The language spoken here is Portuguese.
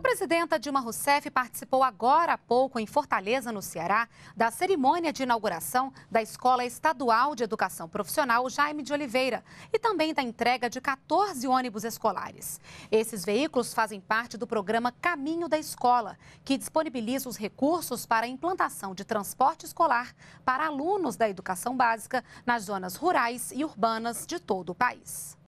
A presidenta Dilma Rousseff participou agora há pouco, em Fortaleza, no Ceará, da cerimônia de inauguração da Escola Estadual de Educação Profissional Jaime de Oliveira e também da entrega de 14 ônibus escolares. Esses veículos fazem parte do programa Caminho da Escola, que disponibiliza os recursos para a implantação de transporte escolar para alunos da educação básica nas zonas rurais e urbanas de todo o país.